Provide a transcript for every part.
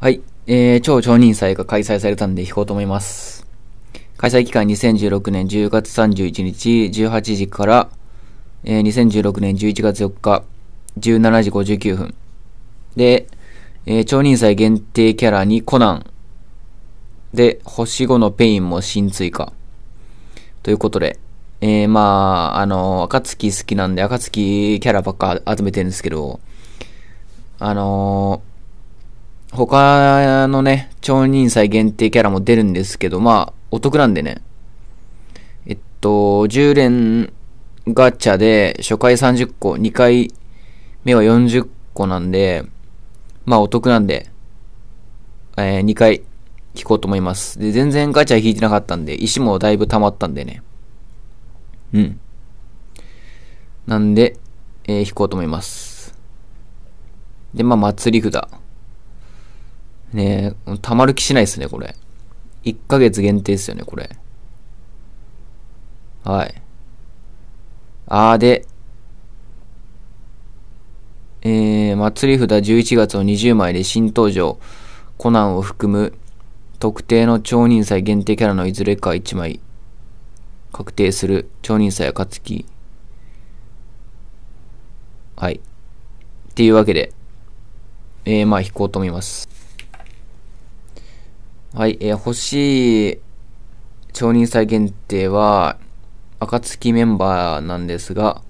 はい。えー、超超人祭が開催されたんで引こうと思います。開催期間2016年10月31日18時から、えー、2016年11月4日17時59分。で、えー、超人祭限定キャラにコナン。で、星5のペインも新追加。ということで、えー、まあ、あの、月好きなんで、月キャラばっか集めてるんですけど、あのー他のね、超人祭限定キャラも出るんですけど、まあ、お得なんでね。えっと、10連ガチャで初回30個、2回目は40個なんで、まあお得なんで、えー、2回聞こうと思います。で、全然ガチャ引いてなかったんで、石もだいぶ溜まったんでね。うん。なんで、えー、引こうと思います。で、まあ、祭り札。ねえ、たまる気しないですね、これ。1ヶ月限定ですよね、これ。はい。あーで、えー、祭り札11月を20枚で新登場、コナンを含む特定の超人祭限定キャラのいずれか1枚確定する超人祭暁。はい。っていうわけで、えー、まあ引こうと思います。はい、えー、欲しい超人再限定は、暁メンバーなんですが、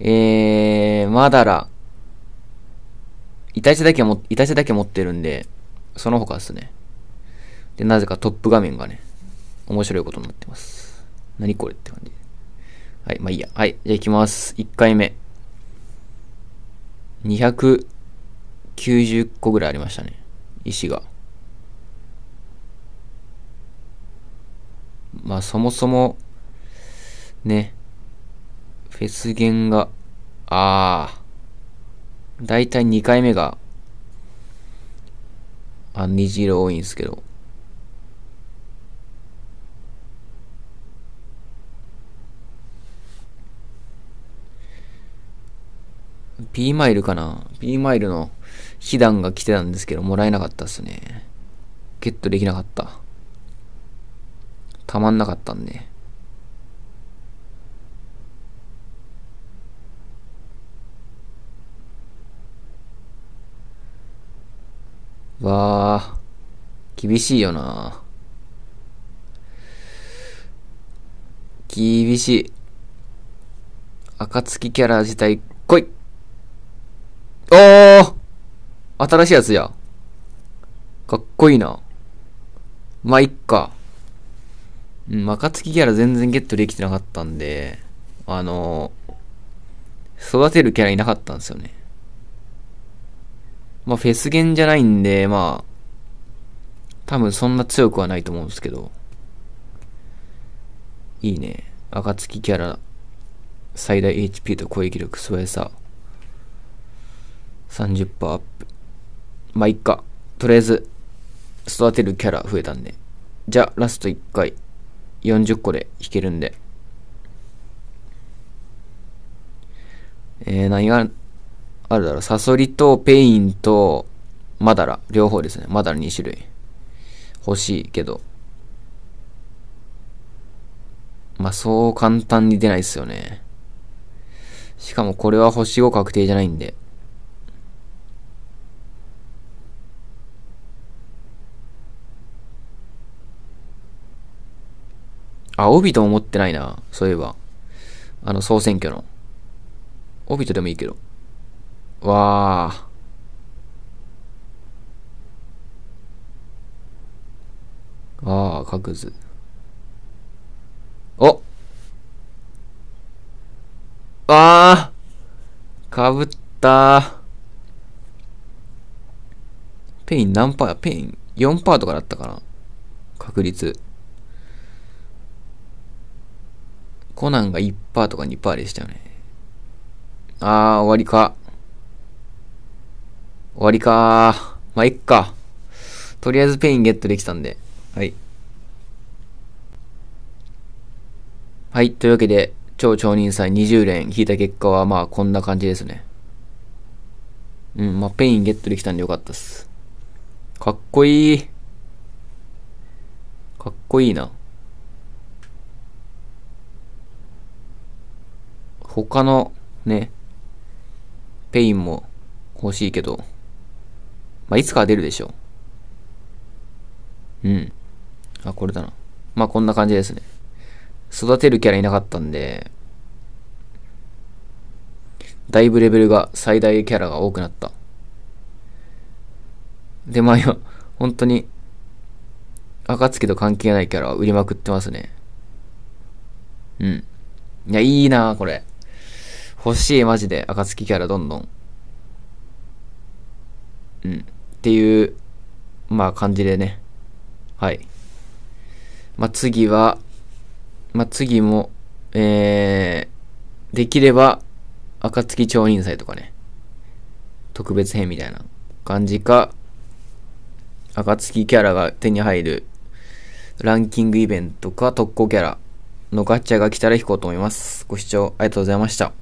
えー、まだら、痛いせだけも、痛いせだけ持ってるんで、その他ですね。で、なぜかトップ画面がね、面白いことになってます。何これって感じ。はい、まあいいや。はい、じゃあ行きます。1回目。290個ぐらいありましたね。石が。まあそもそも、ね、フェス弦が、ああ、だいたい2回目が、あ、虹色多いんですけど。B マイルかな ?B マイルの被弾が来てたんですけど、もらえなかったっすね。ゲットできなかった。たまんなかったんで。わあ、厳しいよな。厳しい。暁キャラ自体、来いおー新しいやつや。かっこいいな。まあ、いっか。うん、若月キャラ全然ゲットできてなかったんで、あの、育てるキャラいなかったんですよね。まあ、フェスゲンじゃないんで、まあ、多分そんな強くはないと思うんですけど。いいね。赤月キャラ、最大 HP と攻撃力、素早さ、30%アップ。まあ、いっか。とりあえず、育てるキャラ増えたんで。じゃあ、ラスト1回。40個で弾けるんで。えー、何があるだろう。サソリとペインとマダラ。両方ですね。マダラ2種類。欲しいけど。まあ、そう簡単に出ないですよね。しかもこれは星5確定じゃないんで。あ、帯と思ってないな。そういえば。あの、総選挙の。帯とでもいいけど。わあ。ああ、各図。おわあかぶったペイン何パーペイン4パーとかだったかな確率。コナンが1%とか2%でしたよね。あー、終わりか。終わりかー。まあ、いっか。とりあえずペインゲットできたんで。はい。はい。というわけで、超超人祭20連引いた結果は、まあ、こんな感じですね。うん、まあ、ペインゲットできたんでよかったっす。かっこいい。かっこいいな。他のね、ペインも欲しいけど、まあ、いつかは出るでしょう。うん。あ、これだな。まあ、こんな感じですね。育てるキャラいなかったんで、だいぶレベルが、最大キャラが多くなった。で、まあ今、本当に、暁と関係ないキャラは売りまくってますね。うん。いや、いいなこれ。欲しいマジで、暁キャラどんどん。うん。っていう、まあ感じでね。はい。まあ次は、まあ次も、えー、できれば、暁超人祭とかね。特別編みたいな感じか、暁キャラが手に入るランキングイベントか特攻キャラのガチャが来たら引こうと思います。ご視聴ありがとうございました。